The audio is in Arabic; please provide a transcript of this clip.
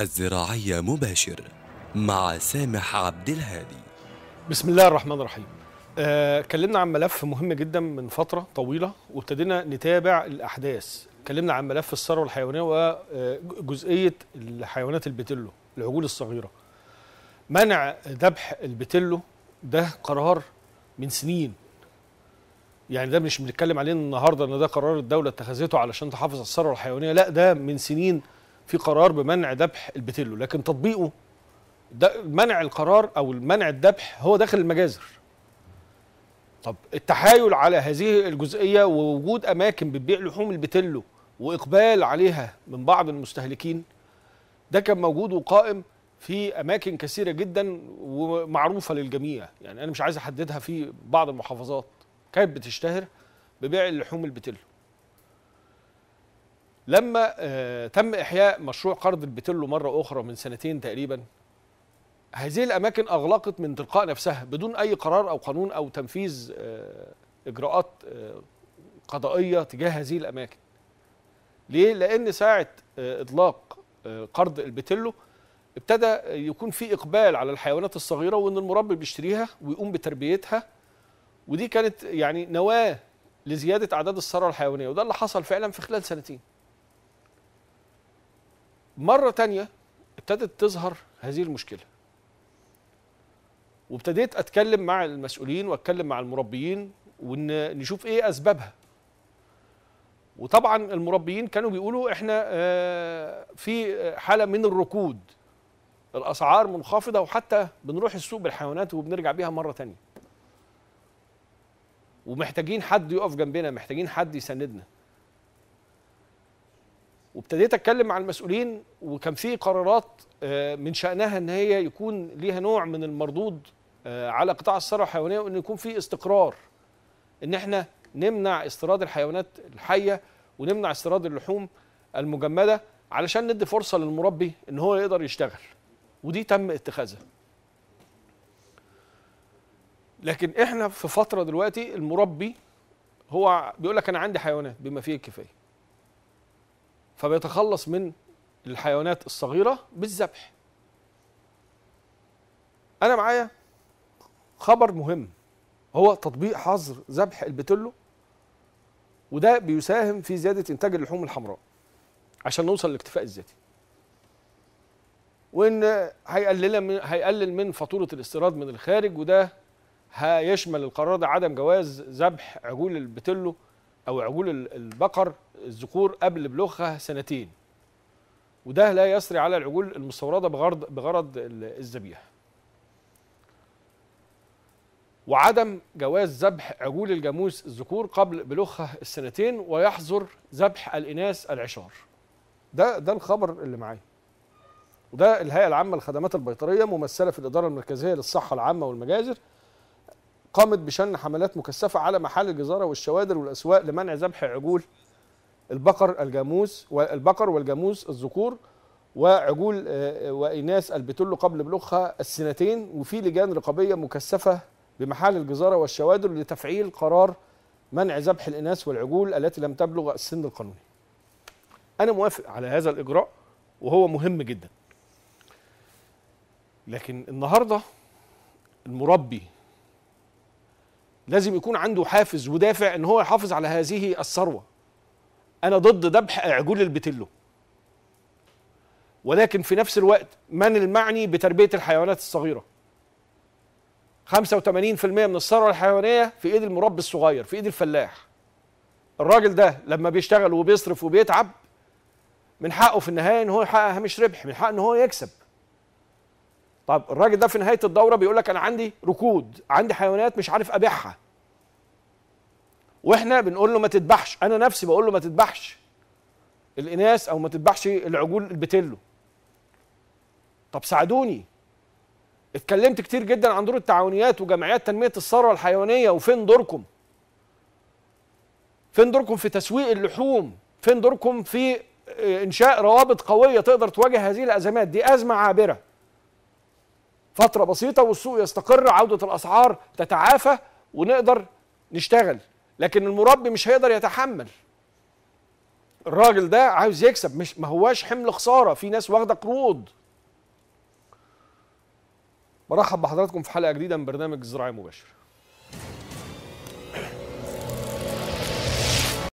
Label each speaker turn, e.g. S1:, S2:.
S1: الزراعية مباشر مع سامح عبد الهادي بسم الله الرحمن الرحيم آه، اتكلمنا عن ملف مهم جدا من فترة طويلة وابتدينا نتابع الأحداث اتكلمنا عن ملف الثروة الحيوانية وجزئية آه، الحيوانات البتلو العجول الصغيرة منع ذبح البتلو ده قرار من سنين يعني ده مش بنتكلم عليه النهارده ان ده قرار الدوله اتخذته علشان تحافظ على الثروه الحيوانيه لا ده من سنين في قرار بمنع ذبح البتلو لكن تطبيقه ده منع القرار او منع الذبح هو داخل المجازر طب التحايل على هذه الجزئيه ووجود اماكن بتبيع لحوم البتلو واقبال عليها من بعض المستهلكين ده كان موجود وقائم في اماكن كثيره جدا ومعروفه للجميع يعني انا مش عايز احددها في بعض المحافظات كانت بتشتهر ببيع اللحوم البتلو لما آه، تم إحياء مشروع قرض البتلو مرة أخرى من سنتين تقريبا هذه الأماكن أغلقت من تلقاء نفسها بدون أي قرار أو قانون أو تنفيذ آه، إجراءات آه، قضائية تجاه هذه الأماكن ليه؟ لأن ساعة إطلاق قرض البتلو ابتدى يكون في إقبال على الحيوانات الصغيرة وإن المربي بيشتريها ويقوم بتربيتها ودي كانت يعني نواة لزيادة أعداد الثروة الحيوانية وده اللي حصل فعلا في خلال سنتين مرة تانية ابتدت تظهر هذه المشكلة وابتديت أتكلم مع المسؤولين وأتكلم مع المربيين ونشوف إيه أسبابها وطبعا المربيين كانوا بيقولوا إحنا آه، في حالة من الركود الأسعار منخفضة وحتى بنروح السوق بالحيوانات وبنرجع بيها مرة تانية ومحتاجين حد يقف جنبنا محتاجين حد يسندنا وابتديت اتكلم مع المسؤولين وكان في قرارات آه، من شانها ان هي يكون ليها نوع من المردود آه، على قطاع الثروه الحيوانيه وان يكون في استقرار ان احنا نمنع استيراد الحيوانات الحيه ونمنع استيراد اللحوم المجمده علشان ندي فرصه للمربي ان هو يقدر يشتغل ودي تم اتخاذها لكن احنا في فتره دلوقتي المربي هو بيقول لك انا عندي حيوانات بما فيه الكفايه فبيتخلص من الحيوانات الصغيرة بالذبح أنا معايا خبر مهم هو تطبيق حظر ذبح البتلو وده بيساهم في زيادة إنتاج اللحوم الحمراء عشان نوصل للاكتفاء الذاتي وإن هيقلل من هيقلل من فاتورة الاستيراد من الخارج وده هيشمل القرار ده عدم جواز ذبح عجول البتلو أو عجول البقر الذكور قبل بلوغها سنتين وده لا يسري على العجول المستوردة بغرض, بغرض الذبيحة وعدم جواز ذبح عجول الجاموس الذكور قبل بلوغها السنتين ويحظر ذبح الإناث العشار ده ده الخبر اللي معايا وده الهيئة العامة للخدمات البيطرية ممثلة في الإدارة المركزية للصحة العامة والمجازر قامت بشن حملات مكثفة على محال الجزارة والشوادر والأسواق لمنع ذبح عجول البقر الجاموس والبقر والجاموس الذكور وعجول آه، آه، وإناث البتول قبل بلوغها السنتين وفي لجان رقابية مكثفة بمحال الجزارة والشوادر لتفعيل قرار منع ذبح الإناث والعجول التي لم تبلغ السن القانوني أنا موافق على هذا الإجراء وهو مهم جدا لكن النهارده المربي لازم يكون عنده حافز ودافع ان هو يحافظ على هذه الثروه انا ضد ذبح عجول البتلو ولكن في نفس الوقت من المعني بتربيه الحيوانات الصغيره 85% من الثروه الحيوانيه في ايد المربي الصغير في ايد الفلاح الراجل ده لما بيشتغل وبيصرف وبيتعب من حقه في النهايه ان هو يحقق هامش ربح من حقه ان هو يكسب طب الراجل ده في نهايه الدوره بيقول لك انا عندي ركود عندي حيوانات مش عارف ابيعها واحنا بنقول له ما تذبحش انا نفسي بقول له ما تذبحش الاناث او ما تذبحش العجول البتلو طب ساعدوني اتكلمت كتير جدا عن دور التعاونيات وجمعيات تنميه الثروه الحيوانيه وفين دوركم فين دوركم في تسويق اللحوم فين دوركم في آه، انشاء روابط قويه تقدر تواجه هذه الازمات دي ازمه عابره فتره بسيطه والسوق يستقر عوده الاسعار تتعافى ونقدر نشتغل لكن المربي مش هيقدر يتحمل الراجل ده عاوز يكسب مش ما هواش حمل خساره في ناس واخده قروض برحب بحضراتكم في حلقه جديده من برنامج الزراعي مباشر